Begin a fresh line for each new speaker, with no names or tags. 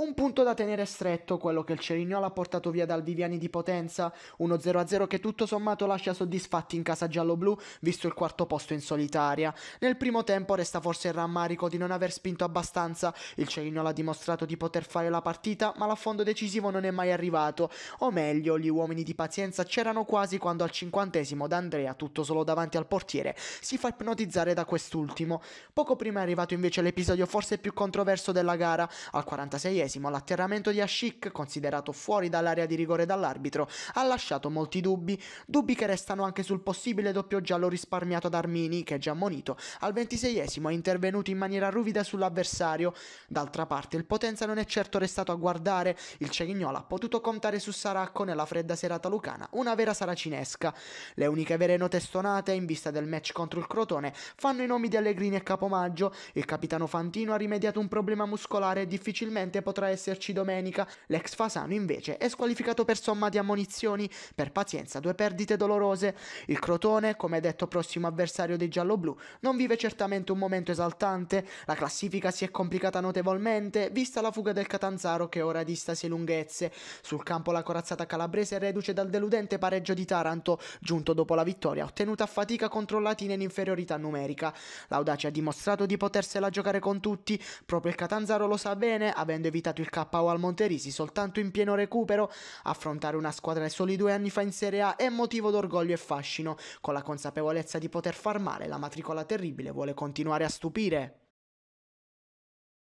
Un punto da tenere stretto, quello che il Cerignola ha portato via dal Viviani di Potenza, uno 0-0 che tutto sommato lascia soddisfatti in casa gialloblu, visto il quarto posto in solitaria. Nel primo tempo resta forse il rammarico di non aver spinto abbastanza, il Cerignola ha dimostrato di poter fare la partita, ma l'affondo decisivo non è mai arrivato, o meglio, gli uomini di pazienza c'erano quasi quando al cinquantesimo D'Andrea, tutto solo davanti al portiere, si fa ipnotizzare da quest'ultimo. Poco prima è arrivato invece l'episodio forse più controverso della gara, al 46 l'atterramento di Ashik, considerato fuori dall'area di rigore dall'arbitro, ha lasciato molti dubbi, dubbi che restano anche sul possibile doppio giallo risparmiato ad Armini, che già ammonito, al 26esimo è intervenuto in maniera ruvida sull'avversario. D'altra parte il Potenza non è certo restato a guardare, il Cegignola ha potuto contare su Saracco nella fredda serata lucana, una vera saracinesca. Le uniche vere note stonate in vista del match contro il Crotone fanno i nomi di Allegrini e Capomaggio, il capitano Fantino ha rimediato un problema muscolare e difficilmente potrà potrà esserci domenica. L'ex Fasano invece è squalificato per somma di ammonizioni, per pazienza due perdite dolorose. Il Crotone, come detto prossimo avversario dei gialloblu, non vive certamente un momento esaltante, la classifica si è complicata notevolmente, vista la fuga del Catanzaro che ora dista distasi lunghezze. Sul campo la corazzata calabrese reduce dal deludente pareggio di Taranto, giunto dopo la vittoria ottenuta a fatica contro Latina in inferiorità numerica. L'Audace ha dimostrato di potersela giocare con tutti, proprio il Catanzaro lo sa bene, avendo evitato evitato il KO al Monterisi soltanto in pieno recupero, affrontare una squadra che soli due anni fa in Serie A è motivo d'orgoglio e fascino, con la consapevolezza di poter far male la matricola terribile vuole continuare a stupire.